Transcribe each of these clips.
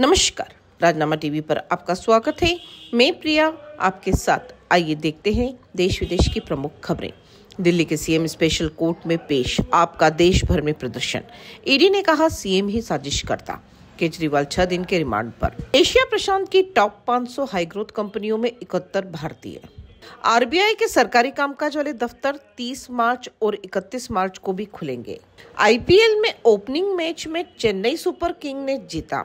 नमस्कार राजनामा टीवी पर आपका स्वागत है मैं प्रिया आपके साथ आइए देखते हैं देश विदेश की प्रमुख खबरें दिल्ली के सीएम स्पेशल कोर्ट में पेश आपका देश भर में प्रदर्शन ईडी e ने कहा सीएम ही साजिश करता केजरीवाल छह दिन के रिमांड पर एशिया प्रशांत की टॉप 500 हाई ग्रोथ कंपनियों में इकहत्तर भारतीय आरबीआई के सरकारी कामकाज वाले दफ्तर 30 मार्च और 31 मार्च को भी खुलेंगे आईपीएल में ओपनिंग मैच में चेन्नई सुपर किंग ने जीता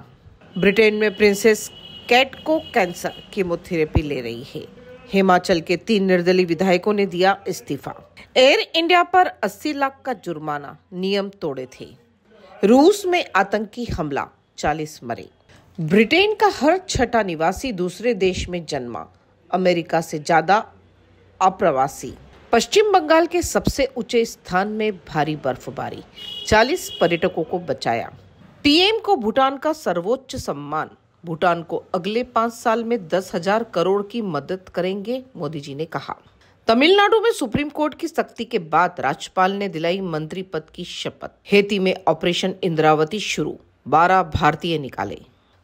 ब्रिटेन में प्रिंसेस कैट को कैंसर कीमोथेरेपी ले रही है हिमाचल के तीन निर्दलीय विधायकों ने दिया इस्तीफा एयर इंडिया पर 80 लाख का जुर्माना नियम तोड़े थे रूस में आतंकी हमला 40 मरे ब्रिटेन का हर छठा निवासी दूसरे देश में जन्मा अमेरिका से ज्यादा अप्रवासी पश्चिम बंगाल के सबसे ऊंचे स्थान में भारी बर्फबारी 40 पर्यटकों को बचाया पीएम को भूटान का सर्वोच्च सम्मान भूटान को अगले पांच साल में दस हजार करोड़ की मदद करेंगे मोदी जी ने कहा तमिलनाडु में सुप्रीम कोर्ट की सख्ती के बाद राज्यपाल ने दिलाई मंत्री पद की शपथ हेती में ऑपरेशन इंद्रावती शुरू बारह भारतीय निकाले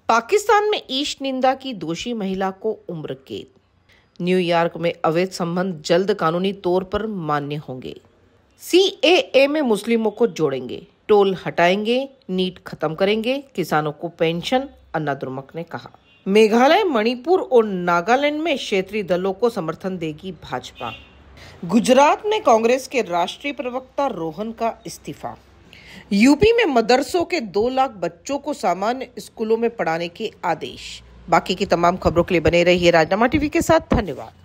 पाकिस्तान में ईश निंदा की दोषी महिला को उम्र कैद न्यूयॉर्क में अवैध संबंध जल्द कानूनी तौर पर मान्य होंगे सी में मुस्लिमों को जोड़ेंगे टोल हटाएंगे नीट खत्म करेंगे किसानों को पेंशन अन्ना द्रमुक ने कहा मेघालय मणिपुर और नागालैंड में क्षेत्रीय दलों को समर्थन देगी भाजपा गुजरात में कांग्रेस के राष्ट्रीय प्रवक्ता रोहन का इस्तीफा यूपी में मदरसों के दो लाख बच्चों को सामान्य स्कूलों में पढ़ाने के आदेश बाकी की तमाम खबरों के लिए बने रहिए राजनामा टीवी के साथ धन्यवाद